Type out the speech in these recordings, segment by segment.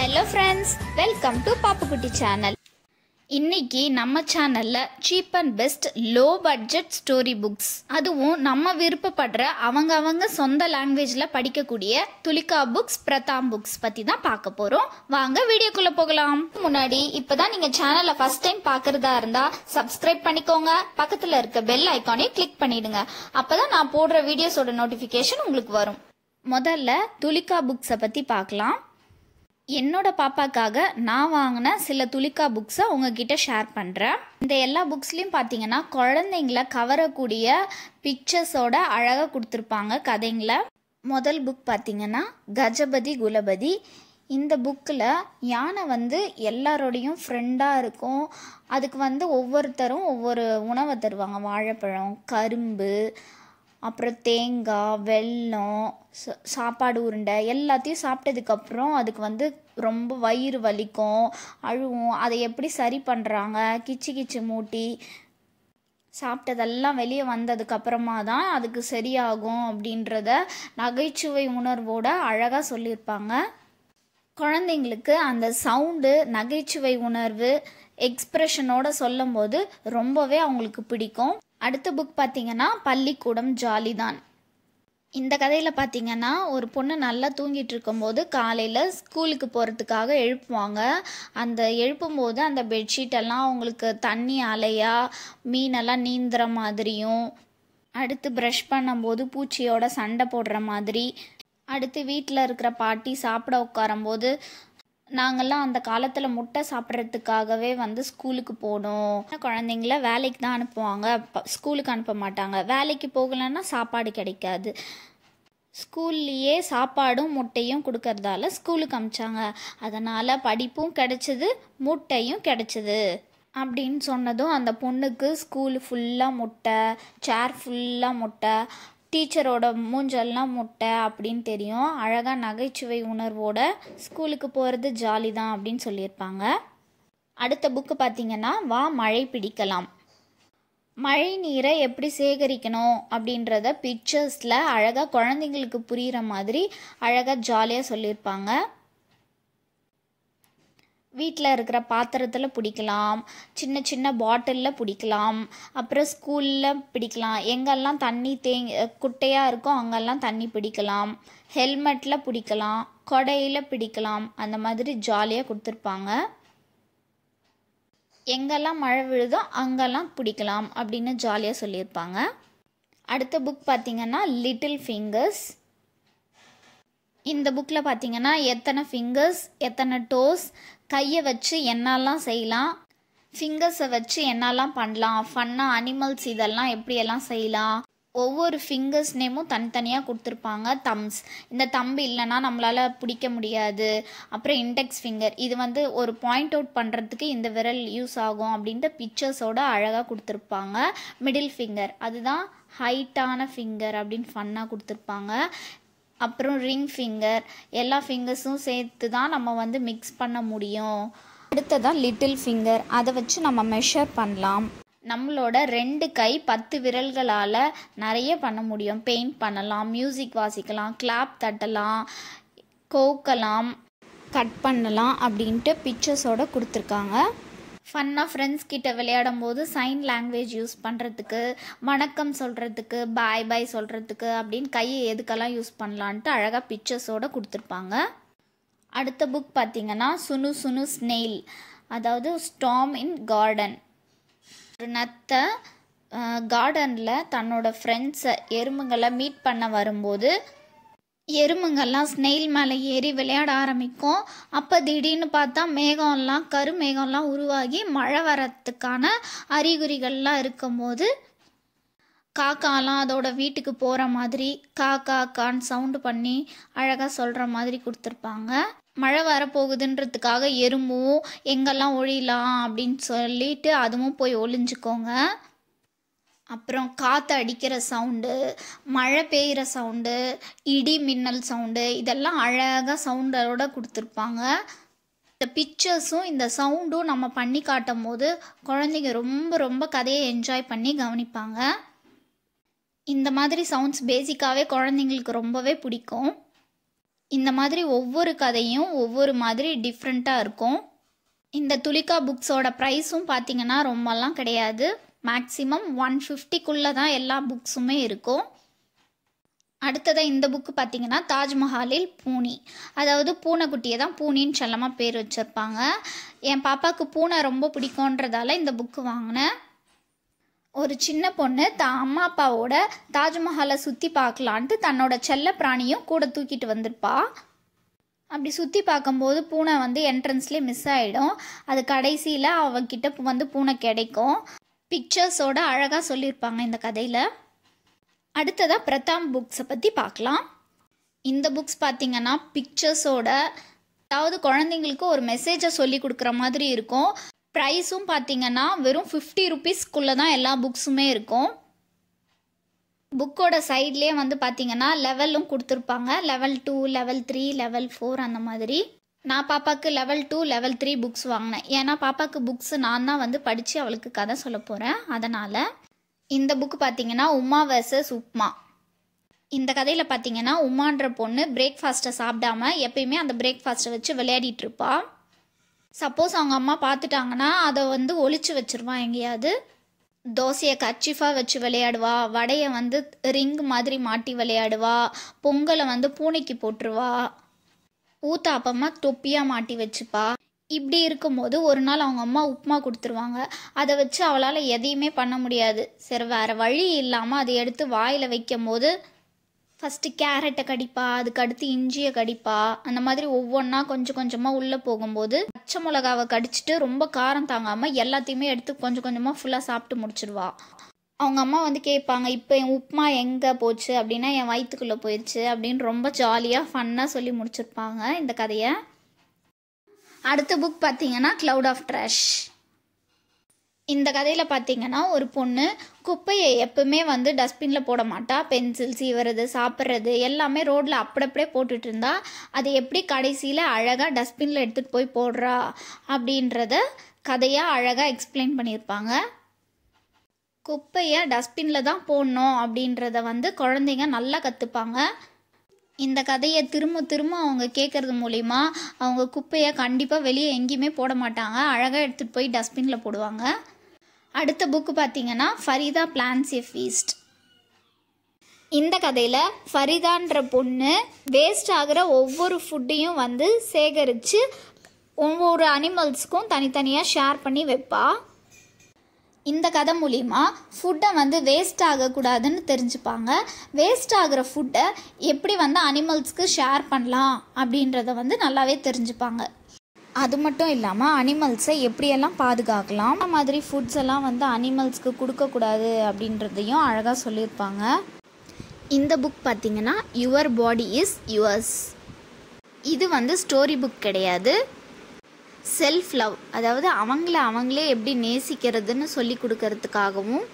hello friends welcome to Pappukutti channel இன்னைக்கு நம்ம சேனலில் cheap and best low budget story books அதுவும் நம்ம விருப்பப்படுற அவங்க அவங்க சொந்த லாங்குவேஜில் படிக்கக்கூடிய துலிகா புக்ஸ் பிரதாம் புக்ஸ் பற்றி தான் பார்க்க போகிறோம் வாங்க வீடியோக்குள்ளே போகலாம் முன்னாடி இப்போ தான் நீங்கள் சேனலை ஃபஸ்ட் டைம் பார்க்குறதா இருந்தால் சப்ஸ்கிரைப் பண்ணிக்கோங்க பக்கத்தில் இருக்க பெல் ஐக்கானையும் கிளிக் பண்ணிடுங்க அப்போ தான் நான் போடுற வீடியோஸோட நோட்டிஃபிகேஷன் உங்களுக்கு வரும் முதல்ல துலிகா புக்ஸை பற்றி பார்க்கலாம் என்னோட பாப்பாக்காக நான் வாங்கின சில துளிக்கா புக்ஸை உங்ககிட்ட ஷேர் பண்ணுறேன் இந்த எல்லா புக்ஸ்லேயும் பார்த்தீங்கன்னா குழந்தைங்கள கவரக்கூடிய பிக்சர்ஸோட அழகாக கொடுத்துருப்பாங்க கதைங்கள முதல் புக் பார்த்தீங்கன்னா கஜபதி குலபதி இந்த புக்கில் யானை வந்து எல்லாரோடையும் ஃப்ரெண்டாக இருக்கும் அதுக்கு வந்து ஒவ்வொருத்தரும் ஒவ்வொரு உணவை தருவாங்க வாழைப்பழம் கரும்பு அப்புறம் தேங்காய் வெல்லம் சாப்பாடு உருண்டை எல்லாத்தையும் சாப்பிட்டதுக்கப்புறம் அதுக்கு வந்து ரொம்ப வயிறு வலிக்கும் அழுவும் அதை எப்படி சரி பண்ணுறாங்க கிச்சு கிச்சு மூட்டி சாப்பிட்டதெல்லாம் வெளியே வந்ததுக்கப்புறமா தான் அதுக்கு சரியாகும் அப்படின்றத நகைச்சுவை உணர்வோட அழகாக சொல்லியிருப்பாங்க குழந்தைங்களுக்கு அந்த சவுண்டு நகைச்சுவை உணர்வு எக்ஸ்ப்ரெஷனோட சொல்லும்போது ரொம்பவே அவங்களுக்கு பிடிக்கும் அடுத்த புக் பார்த்திங்கன்னா பள்ளிக்கூடம் ஜாலி தான் இந்த கதையில் பார்த்தீங்கன்னா ஒரு பொண்ணு நல்லா தூங்கிட்டு இருக்கும்போது காலையில் ஸ்கூலுக்கு போகிறதுக்காக எழுப்புவாங்க அந்த எழுப்பும்போது அந்த பெட்ஷீட்டெல்லாம் அவங்களுக்கு தண்ணி அலையா மீனெல்லாம் நீந்துற மாதிரியும் அடுத்து ப்ரஷ் பண்ணும்போது பூச்சியோட சண்டை போடுற மாதிரி அடுத்து வீட்டில் இருக்கிற பாட்டி சாப்பிட உட்காரும்போது நாங்கள்லாம் அந்த காலத்தில் முட்டை சாப்பிட்றதுக்காகவே வந்து ஸ்கூலுக்கு போகணும் குழந்தைங்கள வேலைக்கு தான் அனுப்புவாங்க ஸ்கூலுக்கு அனுப்ப மாட்டாங்க வேலைக்கு போகலன்னா சாப்பாடு கிடைக்காது ஸ்கூல்லையே சாப்பாடும் முட்டையும் கொடுக்கறதால ஸ்கூலுக்கு அமிச்சாங்க அதனால் படிப்பும் கிடச்சிது முட்டையும் கிடச்சிது அப்படின்னு சொன்னதும் அந்த பொண்ணுக்கு ஸ்கூல் ஃபுல்லாக முட்டை சேர் ஃபுல்லாக முட்டை டீச்சரோட மூஞ்செல்லாம் முட்டை அப்படின்னு தெரியும் அழகாக நகைச்சுவை உணர்வோட ஸ்கூலுக்கு போகிறது ஜாலி தான் அப்படின்னு சொல்லியிருப்பாங்க அடுத்த புக்கு பார்த்தீங்கன்னா வா மழை பிடிக்கலாம் மழை நீரை எப்படி சேகரிக்கணும் அப்படின்றத பிக்சர்ஸில் அழகாக குழந்தைங்களுக்கு புரிகிற மாதிரி அழகாக ஜாலியாக சொல்லியிருப்பாங்க வீட்டில் இருக்கிற பாத்திரத்தில் பிடிக்கலாம் சின்ன சின்ன பாட்டிலில் பிடிக்கலாம் அப்புறம் ஸ்கூலில் பிடிக்கலாம் எங்கெல்லாம் தண்ணி தேங் குட்டையாக இருக்கோ அங்கெல்லாம் தண்ணி பிடிக்கலாம் ஹெல்மெட்டில் பிடிக்கலாம் கொடையில் பிடிக்கலாம் அந்த மாதிரி ஜாலியாக கொடுத்துருப்பாங்க எங்கெல்லாம் மழை விழுதோ அங்கெல்லாம் பிடிக்கலாம் அப்படின்னு ஜாலியாக சொல்லியிருப்பாங்க அடுத்த புக் பார்த்திங்கன்னா லிட்டில் ஃபிங்கர்ஸ் இந்த புக்கில் பார்த்திங்கன்னா எத்தனை ஃபிங்கர்ஸ் எத்தனை டோஸ் கையை வச்சு என்னெல்லாம் செய்யலாம் ஃபிங்கர்ஸை வச்சு என்னெல்லாம் பண்ணலாம் ஃபன்னாக அனிமல்ஸ் இதெல்லாம் எப்படியெல்லாம் செய்யலாம் ஒவ்வொரு ஃபிங்கர்ஸ் நேமும் தனித்தனியாக கொடுத்துருப்பாங்க தம்ஸ் இந்த தம்பு இல்லைன்னா நம்மளால் பிடிக்க முடியாது அப்புறம் இண்டெக்ஸ் ஃபிங்கர் இது வந்து ஒரு பாயிண்ட் அவுட் பண்ணுறதுக்கு இந்த விரல் யூஸ் ஆகும் அப்படின்ட்டு பிக்சர்ஸோட அழகாக கொடுத்துருப்பாங்க மிடில் ஃபிங்கர் அதுதான் ஹைட்டான ஃபிங்கர் அப்படின்னு ஃபன்னாக கொடுத்துருப்பாங்க அப்புறம் ரிங் ஃபிங்கர் எல்லா ஃபிங்கர்ஸும் சேர்த்து தான் நம்ம வந்து மிக்ஸ் பண்ண முடியும் அடுத்ததான் லிட்டில் ஃபிங்கர் அதை வச்சு நம்ம மெஷர் பண்ணலாம் நம்மளோட ரெண்டு கை பத்து விரல்களால் நிறைய பண்ண முடியும் பெயிண்ட் பண்ணலாம் மியூசிக் வாசிக்கலாம் கிளாப் தட்டலாம் கோக்கலாம் கட் பண்ணலாம் அப்படின்ட்டு பிக்சர்ஸோடு கொடுத்துருக்காங்க ஃபன்னாக ஃப்ரெண்ட்ஸ் கிட்ட விளையாடும் போது சைன் லாங்குவேஜ் யூஸ் பண்ணுறதுக்கு வணக்கம் சொல்கிறதுக்கு பாய் பாய் சொல்கிறதுக்கு அப்படின்னு கையை எதுக்கெல்லாம் யூஸ் பண்ணலான்ட்டு அழகாக பிக்சர்ஸோடு கொடுத்துருப்பாங்க அடுத்த புக் பார்த்திங்கன்னா சுனு சுனு ஸ்னெயில் அதாவது ஸ்டாம் இன் கார்டன் ஒரு நத்தை கார்டனில் தன்னோட ஃப்ரெண்ட்ஸை எறும்புங்களை மீட் பண்ண வரும்போது எறும்புங்கள்லாம் ஸ்னெயில் மேலே ஏறி விளையாட ஆரம்பிக்கும் அப்போ திடீர்னு பார்த்தா மேகம்லாம் கருமேகம்லாம் உருவாகி மழை வரத்துக்கான அறிகுறிகள்லாம் இருக்கும்போது காக்காலாம் அதோட வீட்டுக்கு போகிற மாதிரி காக்கா கான்னு சவுண்டு பண்ணி அழகாக சொல்கிற மாதிரி கொடுத்துருப்பாங்க மழை வரப்போகுதுன்றதுக்காக எறும்பும் எங்கெல்லாம் ஒழியலாம் அப்படின்னு சொல்லிட்டு அதுவும் போய் ஒளிஞ்சுக்கோங்க அப்புறம் காற்று அடிக்கிற சவுண்டு மழை பெய்கிற சவுண்டு இடி மின்னல் சவுண்டு இதெல்லாம் அழகாக சவுண்டோட கொடுத்துருப்பாங்க இந்த பிக்சர்ஸும் இந்த சவுண்டும் நம்ம பண்ணி காட்டும் போது குழந்தைங்க ரொம்ப ரொம்ப கதையை என்ஜாய் பண்ணி கவனிப்பாங்க இந்த மாதிரி சவுண்ட்ஸ் பேசிக்காகவே குழந்தைங்களுக்கு ரொம்பவே பிடிக்கும் இந்த மாதிரி ஒவ்வொரு கதையும் ஒவ்வொரு மாதிரி டிஃப்ரெண்ட்டாக இருக்கும் இந்த துளிகா புக்ஸோட ப்ரைஸும் பார்த்திங்கன்னா ரொம்பலாம் கிடையாது மேக்ஸிமம் ஒன் ஃபிஃப்டிக்குள்ளே தான் எல்லா புக்ஸுமே இருக்கும் அடுத்ததாக இந்த புக்கு பார்த்திங்கன்னா தாஜ்மஹாலில் பூனி அதாவது பூனைக்குட்டியை தான் பூனின்னு செல்லமாக பேர் வச்சுருப்பாங்க என் பாப்பாவுக்கு பூனை ரொம்ப பிடிக்குன்றதால இந்த புக்கு வாங்கினேன் ஒரு சின்ன பொண்ணு தான் அம்மா அப்பாவோட தாஜ்மஹாலை சுற்றி பார்க்கலான்ட்டு தன்னோட செல்ல பிராணியும் கூட தூக்கிட்டு வந்திருப்பா அப்படி சுற்றி பார்க்கும்போது பூனை வந்து என்ட்ரன்ஸ்லேயே மிஸ் ஆகிடும் அது கடைசியில் அவகிட்ட வந்து பூனை கிடைக்கும் பிக்சர்ஸோட அழகாக சொல்லியிருப்பாங்க இந்த கதையில் அடுத்ததாக பிரதாம் புக்ஸை பற்றி பார்க்கலாம் இந்த புக்ஸ் பார்த்திங்கன்னா பிக்சர்ஸோட அதாவது குழந்தைங்களுக்கு ஒரு மெசேஜை சொல்லி கொடுக்குற மாதிரி இருக்கும் ப்ரைஸும் பார்த்தீங்கன்னா வெறும் ஃபிஃப்டி ருபீஸ்க்குள்ளே தான் எல்லா புக்ஸுமே இருக்கும் புக்கோட சைட்லேயே வந்து பார்த்திங்கன்னா லெவலும் கொடுத்துருப்பாங்க level two level three level four அந்த மாதிரி நான் பாப்பாவுக்கு level two level three books வாங்கினேன் ஏன்னா பாப்பாவுக்கு புக்ஸ் நான் தான் வந்து படித்து அவளுக்கு கதை சொல்ல போகிறேன் அதனால் இந்த புக்கு பார்த்தீங்கன்னா உமா வர்சஸ் உப்மா இந்த கதையில் பார்த்தீங்கன்னா உமான்ற பொண்ணு பிரேக்ஃபாஸ்ட்டை சாப்பிடாம எப்பயுமே அந்த பிரேக்ஃபாஸ்ட்டை வச்சு விளையாடிட்டு இருப்பா சப்போஸ் அவங்க அம்மா பார்த்துட்டாங்கன்னா அதை வந்து ஒழிச்சு வச்சுருவான் எங்கேயாவது தோசையை கர்ச்சிஃபாக வச்சு விளையாடுவா வடையை வந்து ரிங் மாதிரி மாட்டி விளையாடுவா பொங்கலை வந்து பூனைக்கு போட்டுருவா அம்மா தொப்பியாக மாட்டி வச்சுப்பா இப்படி இருக்கும்போது ஒரு நாள் அவங்க அம்மா உப்புமா கொடுத்துருவாங்க அதை வச்சு அவளால் எதையுமே பண்ண முடியாது சரி வேறு வழி இல்லாமல் அதை எடுத்து வாயில் வைக்கும் போது ஃபஸ்ட்டு கேரட்டை கடிப்பா அதுக்கு அடுத்து இஞ்சியை கடிப்பா அந்த மாதிரி ஒவ்வொன்றா கொஞ்சம் கொஞ்சமாக உள்ளே போகும்போது பச்சை மிளகாவை கடிச்சிட்டு ரொம்ப காரம் தாங்காமல் எல்லாத்தையுமே எடுத்து கொஞ்சம் கொஞ்சமாக ஃபுல்லாக சாப்பிட்டு முடிச்சிடுவா அவங்க அம்மா வந்து கேட்பாங்க இப்போ என் உப்புமா எங்கே போச்சு அப்படின்னா என் வயிற்றுக்குள்ளே போயிடுச்சு அப்படின்னு ரொம்ப ஜாலியாக ஃபன்னாக சொல்லி முடிச்சிருப்பாங்க இந்த கதையை அடுத்த புக் பார்த்தீங்கன்னா க்ளவுட் ஆஃப் ட்ரஷ் இந்த கதையில் பார்த்தீங்கன்னா ஒரு பொண்ணு குப்பையை எப்பவுமே வந்து டஸ்ட்பினில் போட மாட்டா பென்சில் சீவுறது சாப்பிட்றது எல்லாமே ரோட்டில் அப்படியே போட்டுட்டு இருந்தா அதை எப்படி கடைசியில் அழகாக டஸ்ட்பினில் எடுத்துகிட்டு போய் போடுறா அப்படின்றத கதையாக அழகாக எக்ஸ்பிளைன் பண்ணியிருப்பாங்க குப்பையை டஸ்ட்பினில் தான் போடணும் அப்படின்றத வந்து குழந்தைங்க நல்லா கற்றுப்பாங்க இந்த கதையை திரும்ப திரும்ப அவங்க கேட்குறது மூலிமா அவங்க குப்பையை கண்டிப்பாக வெளியே எங்கேயுமே போட மாட்டாங்க அழகாக எடுத்துகிட்டு போய் டஸ்ட்பினில் போடுவாங்க அடுத்த புக்கு பார்த்தீங்கன்னா ஃபரிதா பிளான்ஸ் எ ஃபீஸ்ட் இந்த கதையில் ஃபரிதான்ற பொண்ணு வேஸ்ட் ஆகிற ஒவ்வொரு ஃபுட்டையும் வந்து சேகரித்து ஒவ்வொரு அனிமல்ஸ்க்கும் தனித்தனியாக ஷேர் பண்ணி வைப்பாள் இந்த கதை மூலிமா ஃபுட்டை வந்து வேஸ்ட் ஆகக்கூடாதுன்னு தெரிஞ்சுப்பாங்க வேஸ்ட் ஆகிற ஃபுட்டை எப்படி வந்து அனிமல்ஸ்க்கு ஷேர் பண்ணலாம் அப்படின்றத வந்து நல்லாவே தெரிஞ்சுப்பாங்க அது மட்டும் இல்லாமல் அனிமல்ஸை எப்படியெல்லாம் பாதுகாக்கலாம் அந்த மாதிரி ஃபுட்ஸ் எல்லாம் வந்து அனிமல்ஸ்க்கு கொடுக்கக்கூடாது அப்படின்றதையும் அழகாக சொல்லியிருப்பாங்க இந்த புக் பார்த்திங்கன்னா யுவர் பாடி இஸ் யுவர்ஸ் இது வந்து ஸ்டோரி புக் கிடையாது செல்ஃப் லவ் அதாவது அவங்கள அவங்களே எப்படி நேசிக்கிறதுன்னு சொல்லி கொடுக்கறதுக்காகவும்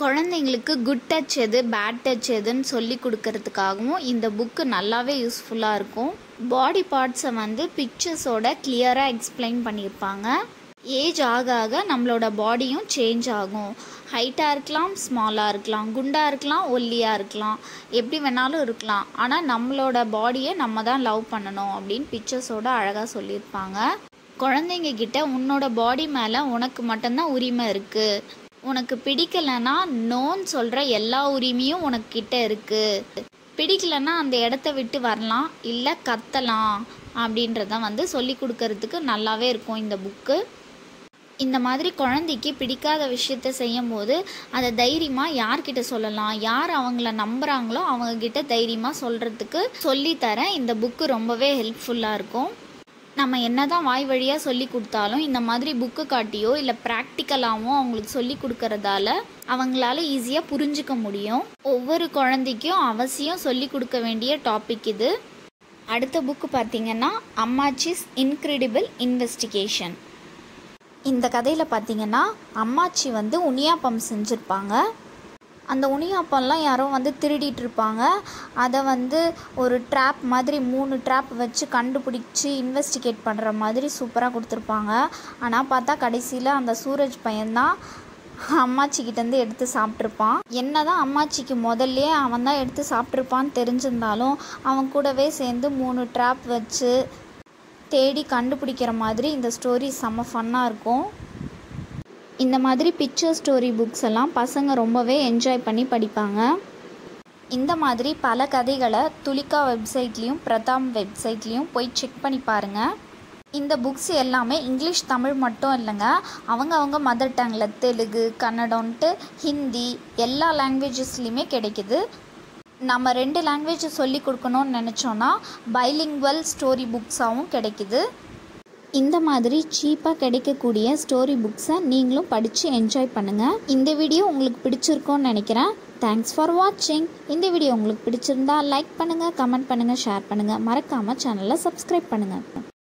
குழந்தைங்களுக்கு குட் டச் எது பேட் டச் எதுன்னு சொல்லி கொடுக்கறதுக்காகவும் இந்த புக்கு நல்லாவே யூஸ்ஃபுல்லாக இருக்கும் பாடி பார்ட்ஸை வந்து பிக்சர்ஸோட கிளியராக எக்ஸ்பிளைன் பண்ணியிருப்பாங்க ஏஜ் ஆக ஆக நம்மளோட பாடியும் சேஞ்ச் ஆகும் ஹைட்டாக இருக்கலாம் ஸ்மாலாக இருக்கலாம் குண்டாக இருக்கலாம் ஒல்லியாக இருக்கலாம் எப்படி வேணாலும் இருக்கலாம் ஆனால் நம்மளோட பாடியை நம்ம தான் லவ் பண்ணணும் அப்படின்னு பிக்சர்ஸோட அழகாக சொல்லியிருப்பாங்க குழந்தைங்க கிட்ட உன்னோட பாடி மேலே உனக்கு மட்டும்தான் உரிமை இருக்குது உனக்கு பிடிக்கலைன்னா நோன்னு சொல்கிற எல்லா உரிமையும் உனக்கு கிட்ட இருக்குது பிடிக்கலன்னா அந்த இடத்த விட்டு வரலாம் இல்லை கத்தலாம் அப்படின்றத வந்து சொல்லி கொடுக்கறதுக்கு நல்லாவே இருக்கும் இந்த புக்கு இந்த மாதிரி குழந்தைக்கு பிடிக்காத விஷயத்த செய்யும்போது அதை தைரியமாக யார்கிட்ட சொல்லலாம் யார் அவங்கள நம்புகிறாங்களோ அவங்கக்கிட்ட தைரியமாக சொல்கிறதுக்கு சொல்லித்தர இந்த புக்கு ரொம்பவே ஹெல்ப்ஃபுல்லாக இருக்கும் நம்ம என்ன தான் வாய் வழியாக சொல்லி கொடுத்தாலும் இந்த மாதிரி புக்கு காட்டியோ இல்லை ப்ராக்டிக்கலாகவோ அவங்களுக்கு சொல்லி கொடுக்கறதால அவங்களால ஈஸியாக புரிஞ்சிக்க முடியும் ஒவ்வொரு குழந்தைக்கும் அவசியம் சொல்லி கொடுக்க வேண்டிய டாபிக் இது அடுத்த புக்கு பார்த்திங்கன்னா அம்மாச்சிஸ் இன்க்ரெடிபிள் இன்வெஸ்டிகேஷன் இந்த கதையில் பார்த்திங்கன்னா அம்மாச்சி வந்து உனியாப்பம் செஞ்சுருப்பாங்க அந்த உனியாப்பம்லாம் யாரோ வந்து திருடிட்டு இருப்பாங்க அதை வந்து ஒரு ட்ராப் மாதிரி மூணு ட்ராப் வச்சு கண்டுபிடிச்சி இன்வெஸ்டிகேட் பண்ணுற மாதிரி சூப்பராக கொடுத்துருப்பாங்க ஆனால் பார்த்தா கடைசியில் அந்த சூரஜ் பையன்தான் அம்மாச்சிக்கிட்டேருந்து எடுத்து சாப்பிட்ருப்பான் என்ன தான் அம்மாச்சிக்கு முதல்லே அவன் தான் எடுத்து சாப்பிட்ருப்பான்னு தெரிஞ்சிருந்தாலும் அவன் கூடவே சேர்ந்து மூணு ட்ராப் வச்சு தேடி கண்டுபிடிக்கிற மாதிரி இந்த ஸ்டோரி செம்ம ஃபன்னாக இருக்கும் இந்த மாதிரி பிக்சர் ஸ்டோரி புக்ஸ் எல்லாம் பசங்க ரொம்பவே என்ஜாய் பண்ணி படிப்பாங்க இந்த மாதிரி பல கதைகளை துலிகா வெப்சைட்லேயும் பிரதாம் வெப்சைட்லேயும் போய் செக் பண்ணி பாருங்கள் இந்த புக்ஸ் எல்லாமே இங்கிலீஷ் தமிழ் மட்டும் இல்லைங்க அவங்க அவங்க மதர் டங்கில் தெலுங்கு கன்னடம்ன்ட்டு ஹிந்தி எல்லா லாங்குவேஜஸ்லேயுமே கிடைக்கிது நம்ம ரெண்டு லாங்குவேஜ் சொல்லி கொடுக்கணும்னு நினச்சோன்னா பைலிங்வல் ஸ்டோரி புக்ஸாகவும் கிடைக்கிது இந்த மாதிரி சீப்பாக கிடைக்கக்கூடிய ஸ்டோரி புக்ஸை நீங்களும் படித்து என்ஜாய் பண்ணுங்கள் இந்த வீடியோ உங்களுக்கு பிடிச்சிருக்கோன்னு நினைக்கிறேன் தேங்க்ஸ் ஃபார் வாட்சிங் இந்த வீடியோ உங்களுக்கு பிடிச்சிருந்தா லைக் பண்ணுங்கள் கமெண்ட் பண்ணுங்கள் ஷேர் பண்ணுங்கள் மறக்காமல் சேனலை சப்ஸ்கிரைப் பண்ணுங்கள்